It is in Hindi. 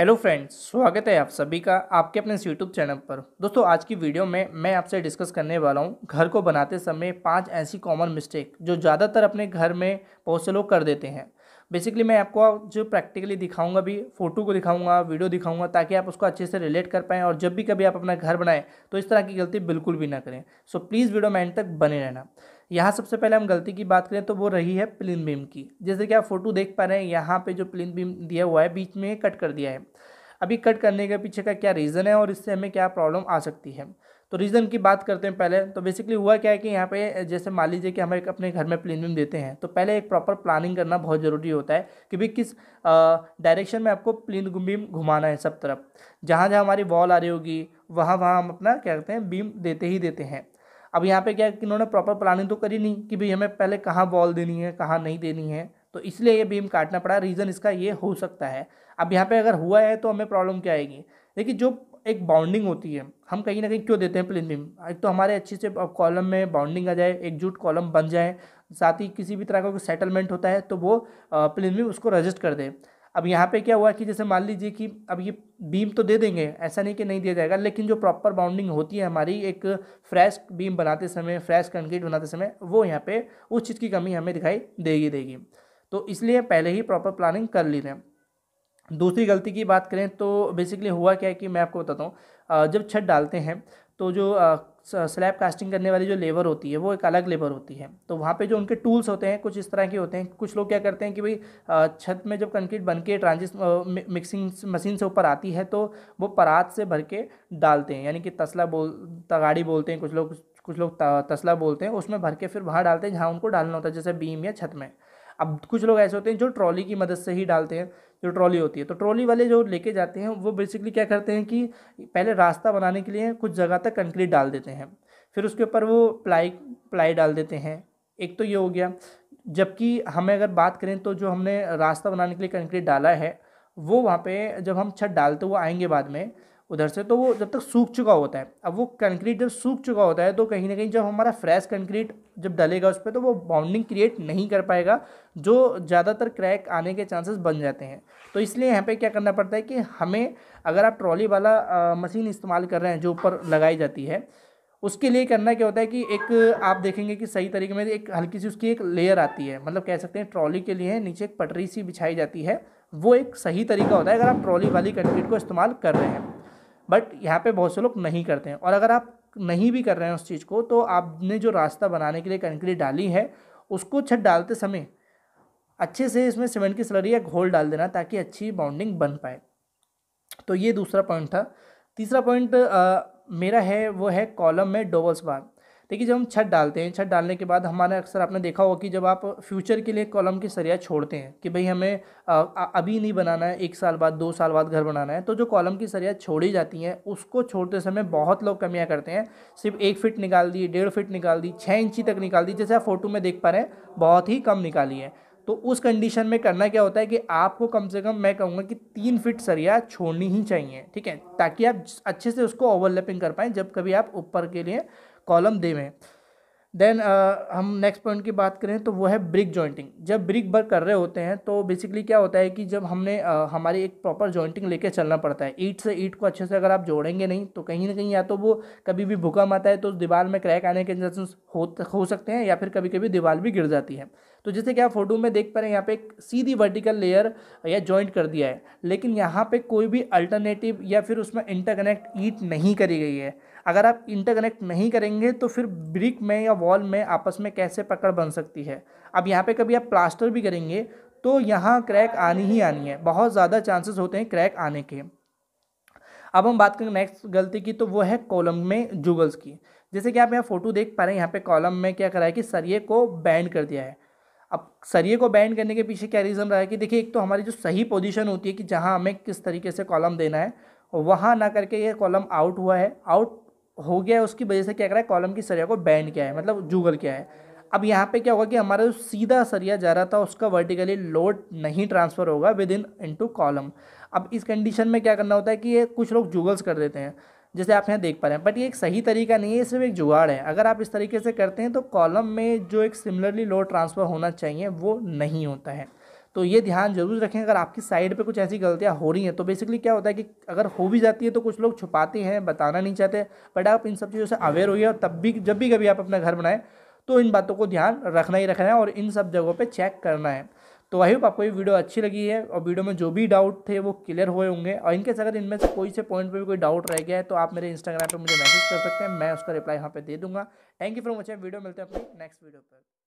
हेलो फ्रेंड्स स्वागत है आप सभी का आपके अपने यूट्यूब चैनल पर दोस्तों आज की वीडियो में मैं आपसे डिस्कस करने वाला हूं घर को बनाते समय पांच ऐसी कॉमन मिस्टेक जो ज़्यादातर अपने घर में बहुत से लोग कर देते हैं बेसिकली मैं आपको जो प्रैक्टिकली दिखाऊंगा भी फोटो को दिखाऊंगा वीडियो दिखाऊंगा ताकि आप उसको अच्छे से रिलेट कर पाएँ और जब भी कभी आप अपना घर बनाएं तो इस तरह की गलती बिल्कुल भी ना करें सो प्लीज़ वीडियो में एंड तक बने रहना यहाँ सबसे पहले हम गलती की बात करें तो वो रही है प्लिन बीम की जैसे कि आप फोटो देख पा रहे हैं यहाँ पर जो प्लिन बीम दिया हुआ है बीच में कट कर दिया है अभी कट करने के पीछे का क्या रीज़न है और इससे हमें क्या प्रॉब्लम आ सकती है तो रीज़न की बात करते हैं पहले तो बेसिकली हुआ क्या है कि यहाँ पे जैसे मान लीजिए कि हम एक अपने घर में प्लेन देते हैं तो पहले एक प्रॉपर प्लानिंग करना बहुत ज़रूरी होता है कि भाई किस डायरेक्शन में आपको प्लेन बीम घुमाना है सब तरफ जहाँ जहाँ हमारी वॉल आ रही होगी वहाँ वहाँ हम अपना क्या करते हैं बीम देते ही देते हैं अब यहाँ पे क्या है कि इन्होंने प्रॉपर प्लानिंग तो करी नहीं कि भाई हमें पहले कहाँ वॉल देनी है कहाँ नहीं देनी है तो इसलिए ये बीम काटना पड़ा रीज़न इसका ये हो सकता है अब यहाँ पे अगर हुआ है तो हमें प्रॉब्लम क्या आएगी देखिए जो एक बाउंडिंग होती है हम कहीं ना कहीं क्यों देते हैं प्लेन बीम एक तो हमारे अच्छे से कॉलम में बाउंडिंग आ जाए एकजुट कॉलम बन जाए साथ ही किसी भी तरह का कोई सेटलमेंट होता है तो वो प्लेन बीम उसको रजिस्ट कर दे अब यहाँ पे क्या हुआ कि जैसे मान लीजिए कि अब ये बीम तो दे देंगे ऐसा नहीं कि नहीं दिया जाएगा लेकिन जो प्रॉपर बाउंडिंग होती है हमारी एक फ्रेश बीम बनाते समय फ्रेश कंक्रीट बनाते समय वो यहाँ पे उस चीज़ की कमी हमें दिखाई देगी देगी तो इसलिए पहले ही प्रॉपर प्लानिंग कर ली रहे हैं दूसरी गलती की बात करें तो बेसिकली हुआ क्या है कि मैं आपको बताता हूँ जब छत डालते हैं तो जो स्लैब कास्टिंग करने वाली जो लेबर होती है वो एक अलग लेबर होती है तो वहाँ पे जो उनके टूल्स होते हैं कुछ इस तरह के होते हैं कुछ लोग क्या करते हैं कि भाई छत में जब कंक्रीट बन के ट्रांजिस मिक्सिंग मशीन से ऊपर आती है तो वो परात से भर के डालते हैं यानी कि तसला बोल तगाड़ी बोलते हैं कुछ लोग कुछ लोग तसला बोलते हैं उसमें भर के फिर वहाँ डालते हैं जहाँ उनको डालना होता है जैसे बीम या छत में अब कुछ लोग ऐसे होते हैं जो ट्रॉली की मदद से ही डालते हैं जो ट्रॉली होती है तो ट्रॉली वाले जो लेके जाते हैं वो बेसिकली क्या करते हैं कि पहले रास्ता बनाने के लिए कुछ जगह तक कंक्रीट डाल देते हैं फिर उसके ऊपर वो प्लाई प्लाई डाल देते हैं एक तो ये हो गया जबकि हमें अगर बात करें तो जो हमने रास्ता बनाने के लिए कंक्रीट डाला है वो वहाँ पे जब हम छत डालते हुए आएंगे बाद में उधर से तो वो जब तक सूख चुका होता है अब वो कंक्रीट जब सूख चुका होता है तो कहीं ना कहीं जब हमारा फ्रेश कंक्रीट जब डलेगा उस पर तो वो बाउंडिंग क्रिएट नहीं कर पाएगा जो ज़्यादातर क्रैक आने के चांसेस बन जाते हैं तो इसलिए यहाँ पे क्या करना पड़ता है कि हमें अगर आप ट्रॉली वाला आ, मशीन इस्तेमाल कर रहे हैं जो ऊपर लगाई जाती है उसके लिए करना क्या होता है कि एक आप देखेंगे कि सही तरीके में एक हल्की सी उसकी एक लेयर आती है मतलब कह सकते हैं ट्रॉली के लिए नीचे एक पटरी सी बिछाई जाती है वो एक सही तरीका होता है अगर आप ट्रॉली वाली कंक्रीट को इस्तेमाल कर रहे हैं बट यहाँ पे बहुत से लोग नहीं करते हैं और अगर आप नहीं भी कर रहे हैं उस चीज़ को तो आपने जो रास्ता बनाने के लिए कंक्रीट डाली है उसको छत डालते समय अच्छे से इसमें सीमेंट की सलरी या घोल डाल देना ताकि अच्छी बाउंडिंग बन पाए तो ये दूसरा पॉइंट था तीसरा पॉइंट मेरा है वो है कॉलम में डोबल्स बार देखिए जब हम छत डालते हैं छत डालने के बाद हमारे अक्सर आपने देखा होगा कि जब आप फ्यूचर के लिए कॉलम की सरिया छोड़ते हैं कि भाई हमें अभी नहीं बनाना है एक साल बाद दो साल बाद घर बनाना है तो जो कॉलम की सरिया छोड़ी जाती हैं उसको छोड़ते समय बहुत लोग कमियाँ करते हैं सिर्फ एक फिट निकाल दी डेढ़ फिट निकाल दी छः इंची तक निकाल दी जैसे आप फोटो में देख पा रहे हैं बहुत ही कम निकाली है तो उस कंडीशन में करना क्या होता है कि आपको कम से कम मैं कहूँगा कि तीन फिट सरिया छोड़नी ही चाहिए ठीक है ताकि आप अच्छे से उसको ओवरलैपिंग कर पाएँ जब कभी आप ऊपर के लिए कॉलम दे में देन uh, हम नेक्स्ट पॉइंट की बात करें तो वो है ब्रिक जॉइंटिंग जब ब्रिक वर्क कर रहे होते हैं तो बेसिकली क्या होता है कि जब हमने uh, हमारी एक प्रॉपर जॉइंटिंग लेके चलना पड़ता है ईट से ईट को अच्छे से अगर आप जोड़ेंगे नहीं तो कहीं ना कहीं या तो वो कभी भी भूकंप आता है तो उस दीवार में क्रैक आने के चांसेस हो हो सकते हैं या फिर कभी कभी दीवार भी गिर जाती है तो जैसे कि आप फोटो में देख पा रहे हैं यहाँ पे एक सीधी वर्टिकल लेयर या जॉइंट कर दिया है लेकिन यहाँ पे कोई भी अल्टरनेटिव या फिर उसमें इंटरकनेक्ट ईट नहीं करी गई है अगर आप इंटरकनेक्ट नहीं करेंगे तो फिर ब्रिक में या वॉल में आपस में कैसे पकड़ बन सकती है अब यहाँ पे कभी आप प्लास्टर भी करेंगे तो यहाँ क्रैक आनी ही आनी है बहुत ज़्यादा चांसेस होते हैं क्रैक आने के अब हम बात करें नेक्स्ट गलती की तो वो है कॉलम में जुगल्स की जैसे कि आप यहाँ फोटो देख पा रहे हैं यहाँ पे कॉलम में क्या करा है कि सरिये को बैंड कर दिया है अब सरिये को बैंड करने के पीछे क्या रीज़न रहा है कि देखिए एक तो हमारी जो सही पोजीशन होती है कि जहाँ हमें किस तरीके से कॉलम देना है वहाँ ना करके ये कॉलम आउट हुआ है आउट हो गया है उसकी वजह से क्या रहा है कॉलम की सरिया को बैंड किया है मतलब जूगल किया है अब यहाँ पे क्या होगा कि हमारा जो सीधा सरिया जा रहा था उसका वर्टिकली लोड नहीं ट्रांसफ़र होगा विद इन इंटू कॉलम अब इस कंडीशन में क्या करना होता है कि ये कुछ लोग जूगल्स कर देते हैं जैसे आप यहाँ देख पा रहे हैं बट ये एक सही तरीका नहीं है सिर्फ एक जुगाड़ है अगर आप इस तरीके से करते हैं तो कॉलम में जो एक सिमिलरली लोड ट्रांसफ़र होना चाहिए वो नहीं होता है तो ये ध्यान जरूर रखें अगर आपकी साइड पे कुछ ऐसी गलतियाँ हो रही हैं तो बेसिकली क्या होता है कि अगर हो भी जाती है तो कुछ लोग छुपाते हैं बताना नहीं चाहते बट आप इन सब चीज़ों से अवेयर होइए और तब भी जब भी कभी आप अपना घर बनाएं तो इन बातों को ध्यान रखना ही रखना है और इन सब जगहों पर चेक करना है तो आई होप आपको ये वीडियो अच्छी लगी है और वीडियो में जो भी डाउट थे वो क्लियर हुए होंगे और इनकेस अगर इनमें से कोई से पॉइंट पे भी कोई डाउट रह गया है तो आप मेरे इंस्टाग्राम पे मुझे मैसेज कर सकते हैं मैं उसका रिप्लाई यहाँ पे दे दूंगा thank you for watching video मिलते हैं अपनी नेक्स्ट वीडियो पर